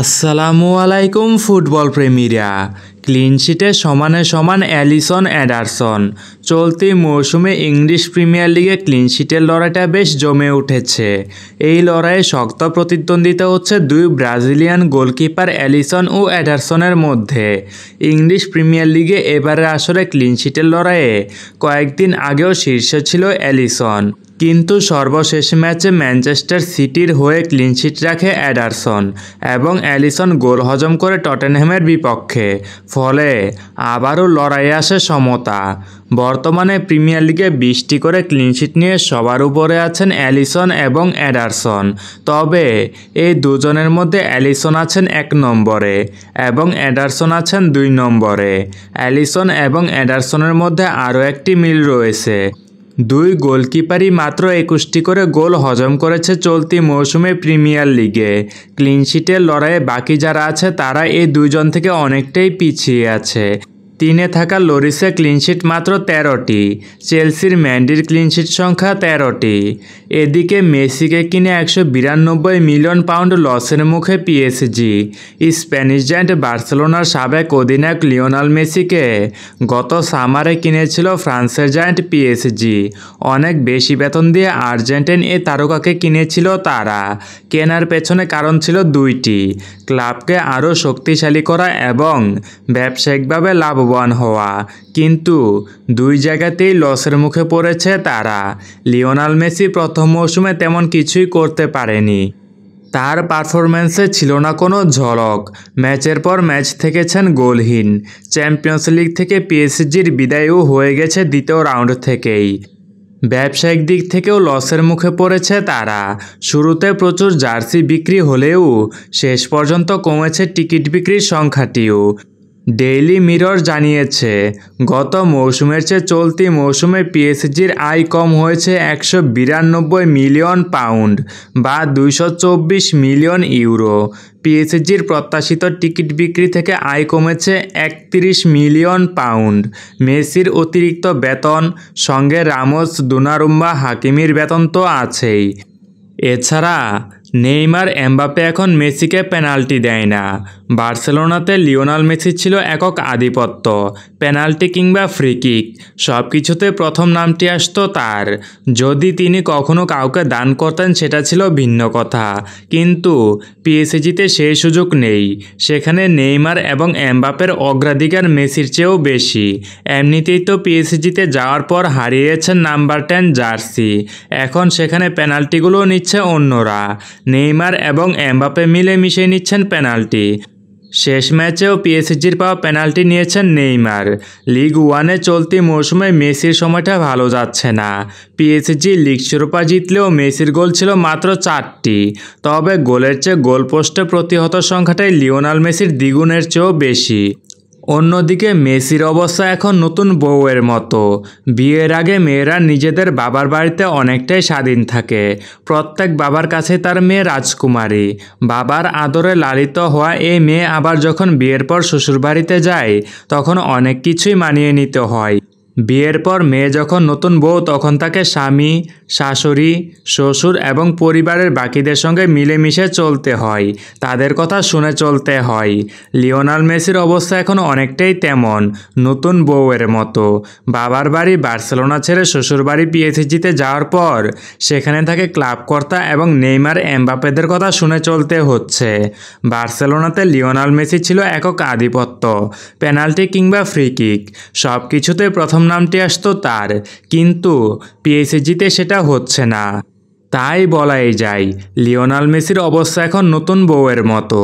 আসসালামু আলাইকুম ফুটবল প্রেমীরা ক্লিনশিটে সমানে সমান অ্যালিসন অ্যাডারসন চলতি মৌসুমে ইংলিশ প্রিমিয়ার লিগে ক্লিনশিটের লড়াইটা বেশ জমে উঠেছে এই লড়াইয়ে শক্ত প্রতিদ্বন্দ্বিতা হচ্ছে দুই ব্রাজিলিয়ান গোলকিপার অ্যালিসন ও অ্যাডারসনের মধ্যে ইংলিশ প্রিমিয়ার লিগে এবারের আসরে ক্লিনশিটের লড়াইয়ে কয়েকদিন আগেও শীর্ষে ছিল অ্যালিসন কিন্তু সর্বশেষ ম্যাচে ম্যানচেস্টার সিটির হয়ে ক্লিনশিট রাখে অ্যাডারসন এবং অ্যালিসন গোল হজম করে টটেনহ্যামের বিপক্ষে ফলে আবারও লড়াই আসে সমতা বর্তমানে প্রিমিয়ার লিগে বৃষ্টি করে ক্লিনশিট নিয়ে সবার উপরে আছেন অ্যালিসন এবং অ্যাডারসন তবে এই দুজনের মধ্যে অ্যালিসন আছেন এক নম্বরে এবং অ্যাডারসন আছেন দুই নম্বরে অ্যালিসন এবং অ্যাডারসনের মধ্যে আরও একটি মিল রয়েছে দুই গোলকিপারই মাত্র একুশটি করে গোল হজম করেছে চলতি মৌসুমে প্রিমিয়ার লিগে ক্লিনশিটের লড়াইয়ে বাকি যারা আছে তারা এই দুইজন থেকে অনেকটাই পিছিয়ে আছে তিনে থাকা লরিসে ক্লিনশিট মাত্র তেরোটি চেলসির ম্যান্ডির ক্লিনশিট সংখ্যা তেরোটি এদিকে মেসিকে কিনে একশো বিরানব্বই মিলিয়ন পাউন্ড লসের মুখে পিএসজি স্প্যানিশ জায়ান্ট বার্সেলোনার সাবেক অধিনায়ক লিওনাল মেসিকে গত সামারে কিনেছিল ফ্রান্সের জায়ান্ট পিএসজি অনেক বেশি বেতন দিয়ে আর্জেন্টিন এ তারকাকে কিনেছিল তারা কেনার পেছনে কারণ ছিল দুইটি ক্লাবকে আরও শক্তিশালী করা এবং ব্যবসায়িকভাবে লাভবান হওয়া কিন্তু দুই জায়গাতেই লসের মুখে পড়েছে তারা লিওনাল মেসি প্রথম মৌসুমে তেমন কিছুই করতে পারেনি তার পারফরম্যান্সে ছিল না কোনো ঝলক ম্যাচের পর ম্যাচ থেকেছেন গোলহীন চ্যাম্পিয়ন্স লিগ থেকে পিএসজির বিদায়ও হয়ে গেছে দ্বিতীয় রাউন্ড থেকেই ব্যবসায়িক দিক থেকেও লসের মুখে পড়েছে তারা শুরুতে প্রচুর জার্সি বিক্রি হলেও শেষ পর্যন্ত কমেছে টিকিট বিক্রির সংখ্যাটিও ডেইলি মিরর জানিয়েছে গত মৌসুমের চেয়ে চলতি মৌসুমে পিএসজির আয় কম হয়েছে একশো বিরানব্বই মিলিয়ন পাউন্ড বা দুইশো চব্বিশ মিলিয়ন ইউরো পিএসজির প্রত্যাশিত টিকিট বিক্রি থেকে আয় কমেছে একত্রিশ মিলিয়ন পাউন্ড মেসির অতিরিক্ত বেতন সঙ্গে রামোস দুনারুম্বা হাকিমির বেতন তো আছেই এছাড়া নেইমার এমবাপে এখন মেসিকে পেনাল্টি দেয় না বার্সেলোনাতে লিওনাল মেসি ছিল একক আধিপত্য পেনাল্টি কিংবা ফ্রিকিক সব কিছুতে প্রথম নামটি আসত তার যদি তিনি কখনো কাউকে দান করতেন সেটা ছিল ভিন্ন কথা কিন্তু পিএসএজিতে সেই সুযোগ নেই সেখানে নেইমার এবং এমবাপের অগ্রাধিকার মেসির চেয়েও বেশি এমনিতেই তো পিএসজিতে যাওয়ার পর হারিয়েছেন নাম্বার টেন জার্সি এখন সেখানে পেনাল্টিগুলো নিচ্ছে অন্যরা নেইমার এবং এমবাপে মিলে মিশিয়ে নিচ্ছেন পেনাল্টি শেষ ম্যাচেও পিএসজির পাওয়া পেনাল্টি নিয়েছেন নেইমার লিগ ওয়ানে চলতি মৌসুমে মেসির সময়টা ভালো যাচ্ছে না পিএসজি লিগ শিরোপা জিতলেও মেসির গোল ছিল মাত্র চারটি তবে গোলের চেয়ে গোলপোস্টে প্রতিহত সংখ্যাটাই লিওনাল মেসির দ্বিগুণের চেয়েও বেশি অন্যদিকে মেসির অবস্থা এখন নতুন বউয়ের মতো বিয়ের আগে মেয়েরা নিজেদের বাবার বাড়িতে অনেকটাই স্বাধীন থাকে প্রত্যেক বাবার কাছে তার মেয়ে রাজকুমারী বাবার আদরে লালিত হওয়া এই মেয়ে আবার যখন বিয়ের পর শ্বশুরবাড়িতে যায় তখন অনেক কিছুই মানিয়ে নিতে হয় বিয়ের পর মেয়ে যখন নতুন বউ তখন তাকে স্বামী শাশুড়ি শ্বশুর এবং পরিবারের বাকিদের সঙ্গে মিলেমিশে চলতে হয় তাদের কথা শুনে চলতে হয় লিওনাল মেসির অবস্থা এখন অনেকটাই তেমন নতুন বউয়ের মতো বাবার বাড়ি বার্সেলোনা ছেড়ে শ্বশুর বাড়ি পিএসজিতে যাওয়ার পর সেখানে তাকে ক্লাবকর্তা এবং নেইমার এমবাপেদের কথা শুনে চলতে হচ্ছে বার্সেলোনাতে লিওনাল মেসি ছিল একক আধিপত্য পেনাল্টি কিংবা ফ্রি কিক সব কিছুতে প্রথম নামটি আসতো তার কিন্তু পিএসজিতে সেটা হচ্ছে না তাই বলাই যায় লিওনাল মেসির অবস্থা এখন নতুন বউয়ের মতো